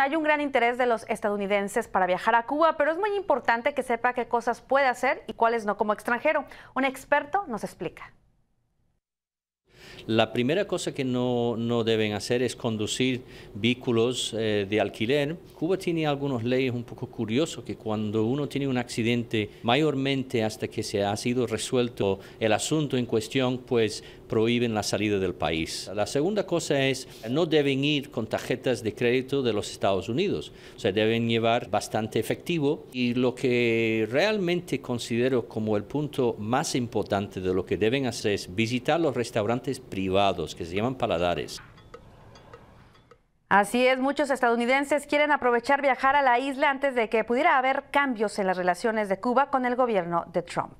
Hay un gran interés de los estadounidenses para viajar a Cuba, pero es muy importante que sepa qué cosas puede hacer y cuáles no como extranjero. Un experto nos explica. La primera cosa que no, no, deben hacer es conducir vehículos eh, de alquiler. Cuba tiene algunas leyes un poco curiosas que cuando uno tiene un accidente, mayormente hasta que se ha sido resuelto el asunto en cuestión, pues prohíben la salida del país. La segunda cosa es, no deben ir con tarjetas de crédito de los Estados Unidos, o sea, deben llevar bastante efectivo y lo que realmente considero como el punto más importante de lo que deben hacer es visitar los restaurantes privados que se llaman paladares. Así es, muchos estadounidenses quieren aprovechar viajar a la isla antes de que pudiera haber cambios en las relaciones de Cuba con el gobierno de Trump.